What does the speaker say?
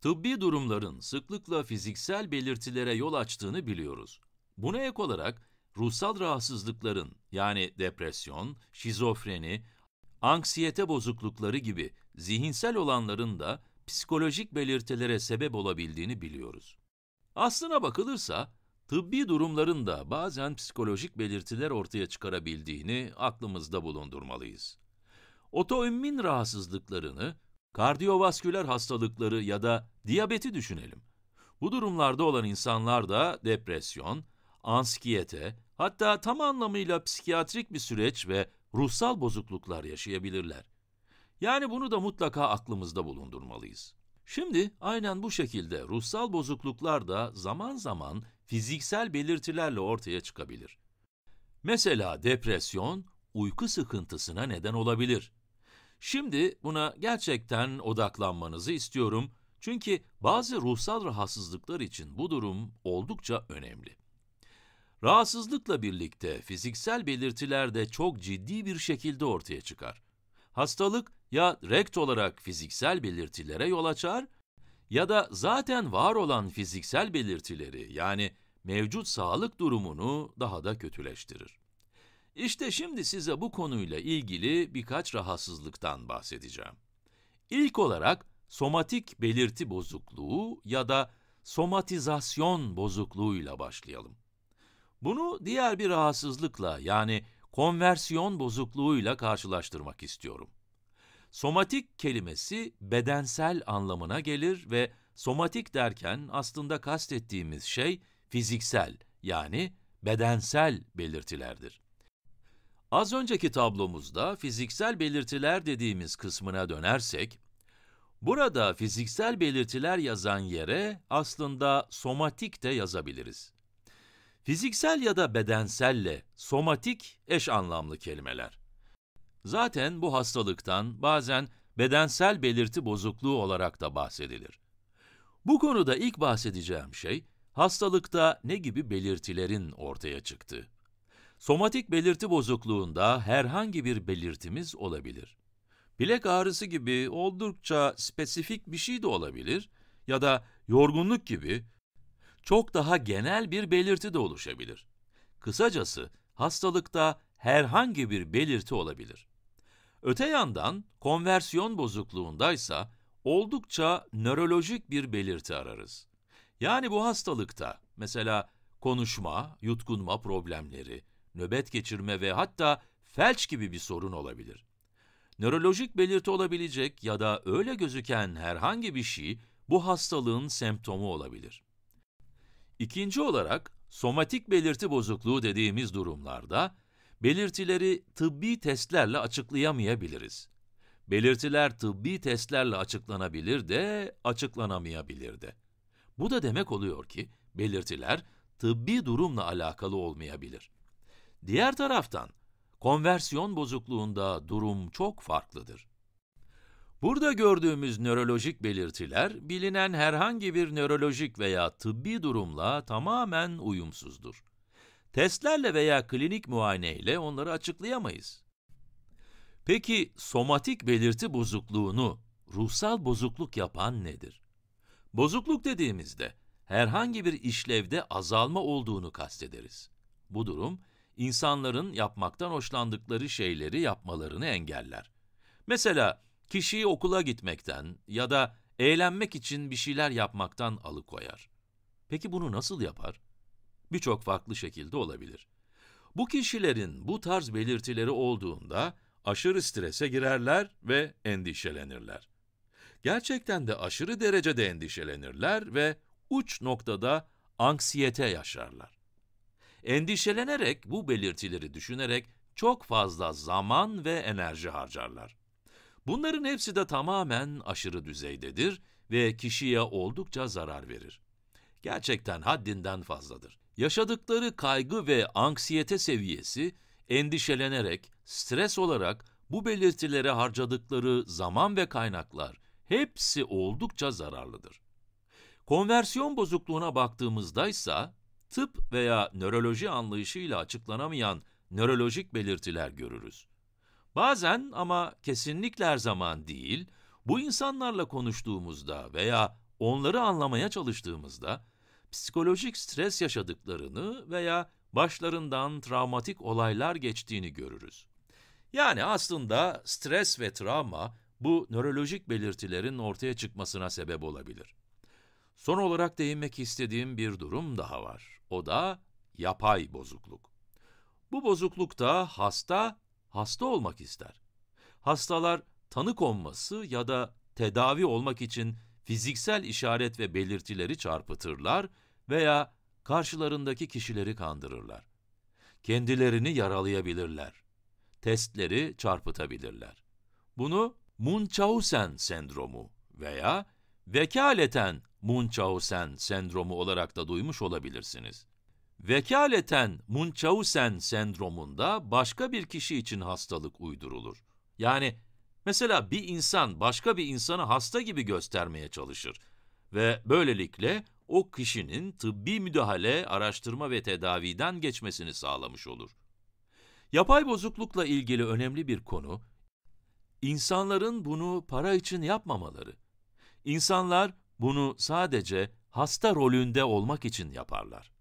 Tıbbi durumların sıklıkla fiziksel belirtilere yol açtığını biliyoruz. Buna ek olarak ruhsal rahatsızlıkların yani depresyon, şizofreni, anksiyete bozuklukları gibi zihinsel olanların da psikolojik belirtilere sebep olabildiğini biliyoruz. Aslına bakılırsa tıbbi durumların da bazen psikolojik belirtiler ortaya çıkarabildiğini aklımızda bulundurmalıyız. Otoimmün rahatsızlıklarını Kardiyovasküler hastalıkları ya da diyabeti düşünelim. Bu durumlarda olan insanlar da depresyon, anskiyete, hatta tam anlamıyla psikiyatrik bir süreç ve ruhsal bozukluklar yaşayabilirler. Yani bunu da mutlaka aklımızda bulundurmalıyız. Şimdi aynen bu şekilde ruhsal bozukluklar da zaman zaman fiziksel belirtilerle ortaya çıkabilir. Mesela depresyon uyku sıkıntısına neden olabilir. Şimdi buna gerçekten odaklanmanızı istiyorum. Çünkü bazı ruhsal rahatsızlıklar için bu durum oldukça önemli. Rahatsızlıkla birlikte fiziksel belirtiler de çok ciddi bir şekilde ortaya çıkar. Hastalık ya rekt olarak fiziksel belirtilere yol açar ya da zaten var olan fiziksel belirtileri yani mevcut sağlık durumunu daha da kötüleştirir. İşte şimdi size bu konuyla ilgili birkaç rahatsızlıktan bahsedeceğim. İlk olarak somatik belirti bozukluğu ya da somatizasyon bozukluğuyla başlayalım. Bunu diğer bir rahatsızlıkla yani konversiyon bozukluğuyla karşılaştırmak istiyorum. Somatik kelimesi bedensel anlamına gelir ve somatik derken aslında kastettiğimiz şey fiziksel yani bedensel belirtilerdir. Az önceki tablomuzda fiziksel belirtiler dediğimiz kısmına dönersek, burada fiziksel belirtiler yazan yere aslında somatik de yazabiliriz. Fiziksel ya da bedenselle somatik eş anlamlı kelimeler. Zaten bu hastalıktan bazen bedensel belirti bozukluğu olarak da bahsedilir. Bu konuda ilk bahsedeceğim şey, hastalıkta ne gibi belirtilerin ortaya çıktığı. Somatik belirti bozukluğunda herhangi bir belirtimiz olabilir. Bilek ağrısı gibi oldukça spesifik bir şey de olabilir ya da yorgunluk gibi çok daha genel bir belirti de oluşabilir. Kısacası hastalıkta herhangi bir belirti olabilir. Öte yandan konversiyon bozukluğundaysa oldukça nörolojik bir belirti ararız. Yani bu hastalıkta mesela konuşma, yutkunma problemleri, nöbet geçirme ve hatta felç gibi bir sorun olabilir. Nörolojik belirti olabilecek ya da öyle gözüken herhangi bir şey bu hastalığın semptomu olabilir. İkinci olarak somatik belirti bozukluğu dediğimiz durumlarda belirtileri tıbbi testlerle açıklayamayabiliriz. Belirtiler tıbbi testlerle açıklanabilir de açıklanamayabilir de. Bu da demek oluyor ki belirtiler tıbbi durumla alakalı olmayabilir. Diğer taraftan konversiyon bozukluğunda durum çok farklıdır. Burada gördüğümüz nörolojik belirtiler bilinen herhangi bir nörolojik veya tıbbi durumla tamamen uyumsuzdur. Testlerle veya klinik muayene ile onları açıklayamayız. Peki somatik belirti bozukluğunu ruhsal bozukluk yapan nedir? Bozukluk dediğimizde herhangi bir işlevde azalma olduğunu kastederiz. Bu durum insanların yapmaktan hoşlandıkları şeyleri yapmalarını engeller. Mesela kişiyi okula gitmekten ya da eğlenmek için bir şeyler yapmaktan alıkoyar. Peki bunu nasıl yapar? Birçok farklı şekilde olabilir. Bu kişilerin bu tarz belirtileri olduğunda aşırı strese girerler ve endişelenirler. Gerçekten de aşırı derecede endişelenirler ve uç noktada anksiyete yaşarlar. Endişelenerek bu belirtileri düşünerek çok fazla zaman ve enerji harcarlar. Bunların hepsi de tamamen aşırı düzeydedir ve kişiye oldukça zarar verir. Gerçekten haddinden fazladır. Yaşadıkları kaygı ve anksiyete seviyesi endişelenerek, stres olarak bu belirtilere harcadıkları zaman ve kaynaklar hepsi oldukça zararlıdır. Konversiyon bozukluğuna baktığımızda ise tıp veya nöroloji anlayışıyla açıklanamayan nörolojik belirtiler görürüz. Bazen ama kesinlikle her zaman değil, bu insanlarla konuştuğumuzda veya onları anlamaya çalıştığımızda psikolojik stres yaşadıklarını veya başlarından travmatik olaylar geçtiğini görürüz. Yani aslında stres ve travma bu nörolojik belirtilerin ortaya çıkmasına sebep olabilir. Son olarak değinmek istediğim bir durum daha var. O da yapay bozukluk. Bu bozuklukta hasta, hasta olmak ister. Hastalar tanı konması ya da tedavi olmak için fiziksel işaret ve belirtileri çarpıtırlar veya karşılarındaki kişileri kandırırlar. Kendilerini yaralayabilirler. Testleri çarpıtabilirler. Bunu Munchausen sendromu veya vekaleten Munchausen sendromu olarak da duymuş olabilirsiniz. Vekaleten Munchausen sendromunda başka bir kişi için hastalık uydurulur. Yani mesela bir insan başka bir insanı hasta gibi göstermeye çalışır ve böylelikle o kişinin tıbbi müdahale, araştırma ve tedaviden geçmesini sağlamış olur. Yapay bozuklukla ilgili önemli bir konu, insanların bunu para için yapmamaları. İnsanlar bunu sadece hasta rolünde olmak için yaparlar.